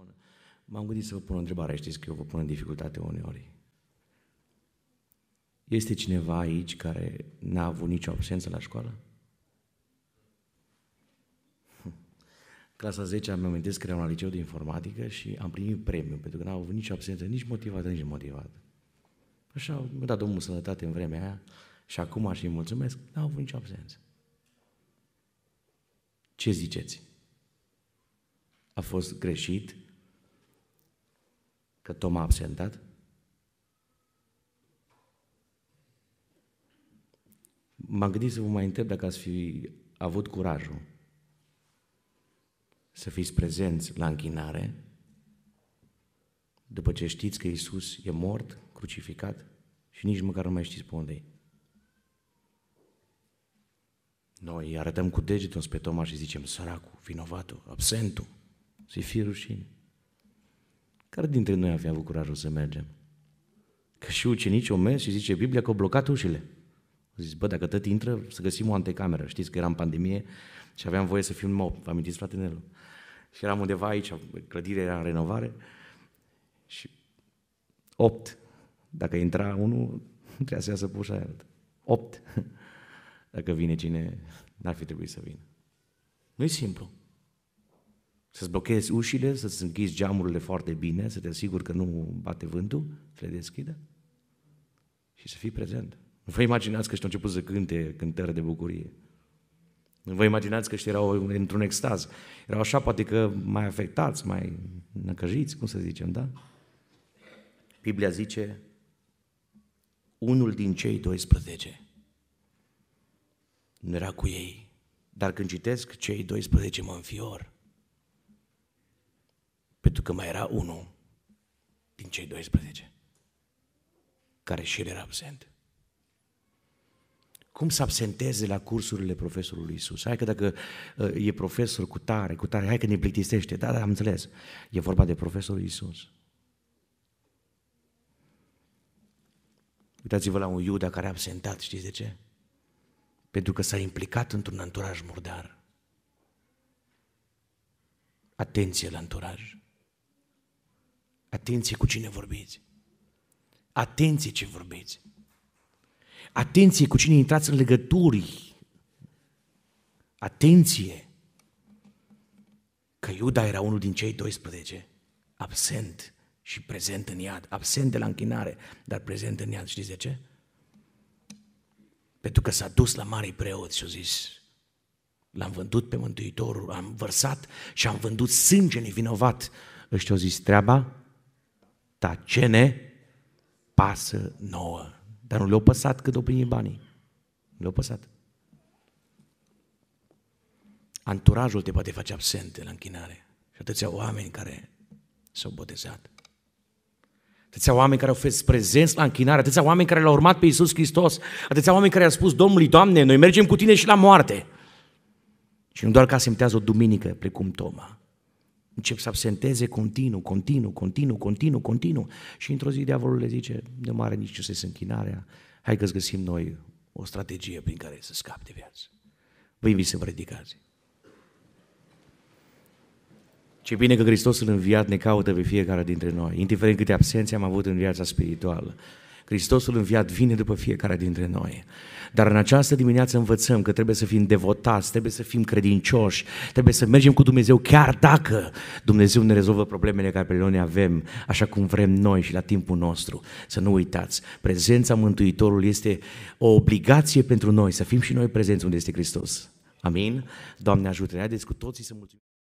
Icon. M-am gândit să vă pun o întrebare, știți că eu vă pun în dificultate uneori. Este cineva aici care n-a avut nicio absență la școală? Clasa 10 am amintesc că eram la liceu de informatică și am primit premiu, pentru că n-am avut nicio absență, nici motivată, nici motivată. Așa, mi-a dat Domnul sănătate în vremea aia și acum aș îi mulțumesc, n-am avut nicio absență. Ce ziceți? A fost greșit că Tom a absentat? M-am gândit să vă mai întreb dacă ați fi avut curajul să fiți prezenți la închinare după ce știți că Isus e mort, crucificat și nici măcar nu mai știți pe unde e. Noi arătăm cu degetul spre Toma și zicem, săracul, vinovatul, absentul, să-i fie rușine. Care dintre noi a fi avut curajul să mergem? Că și ucenicii au mers și zice Biblia că au blocat ușile. Au zis, bă, dacă tot intră, să găsim o antecameră. Știți că era în pandemie și aveam voie să fim 8, vă amintiți, frate Nelu? Și eram undeva aici, clădirea era în renovare și opt. Dacă intra unul, trebuia să iasă pe ușa aia. Opt. Dacă vine cine, n-ar fi trebuit să vină. Nu-i simplu. Să-ți blochezi ușile, să-ți închizi geamurile foarte bine, să te asiguri că nu bate vântul, să le deschide și să fii prezent. Nu vă imaginați că și-au început să cânte cântări de bucurie. Nu vă imaginați că și erau într-un extaz. Erau așa, poate că mai afectați, mai năcăjiți, cum să zicem, da? Biblia zice, unul din cei 12 nu era cu ei. Dar când citesc cei 12 mă înfior pentru că mai era unul din cei 12 care și el era absent. Cum să absenteze la cursurile profesorului Isus? Hai că dacă uh, e profesor cu tare, cu tare, hai că ne plictisește. Da, da, am înțeles. E vorba de profesorul Isus. Uitați-vă la un Iuda care a absentat, știți de ce? Pentru că s-a implicat într-un anturaj murdar. Atenție la anturaj. Atenție cu cine vorbiți. Atenție ce vorbiți. Atenție cu cine intrați în legături. Atenție că Iuda era unul din cei 12, absent și prezent în iad, absent de la închinare, dar prezent în iad. Știți de ce? Pentru că s-a dus la mare preoți și a zis, l-am vândut pe Mântuitorul, am vărsat și am vândut sânge nevinovat. Ăștia au zis, treaba dar ce ne pasă nouă? Dar nu le-au păsat cât o primit banii. Nu le-au păsat. Anturajul te poate face absent de la închinare. Și atâția oameni care s-au botezat. Atâția oameni care au fost prezenți la închinare, atâția oameni care l-au urmat pe Iisus Hristos, atâția oameni care au spus, Domnului, Doamne, noi mergem cu Tine și la moarte. Și nu doar că asemtează o duminică, precum Toma, încep să absenteze continuu, continuu, continuu, continuu, continuu și într-o zi diavolul le zice, de mare nici ce se închinarea, hai că-ți găsim noi o strategie prin care să scap de viață. Vă invit să vă ridicați. Ce bine că Hristos în înviat ne caută pe fiecare dintre noi, indiferent câte absențe am avut în viața spirituală. Hristosul înviat vine după fiecare dintre noi. Dar în această dimineață învățăm că trebuie să fim devotați, trebuie să fim credincioși, trebuie să mergem cu Dumnezeu chiar dacă Dumnezeu ne rezolvă problemele care pe noi le avem, așa cum vrem noi și la timpul nostru. Să nu uitați, prezența Mântuitorului este o obligație pentru noi, să fim și noi prezenți unde este Hristos. Amin? Doamne ajută, haideți cu toții să mulțumim.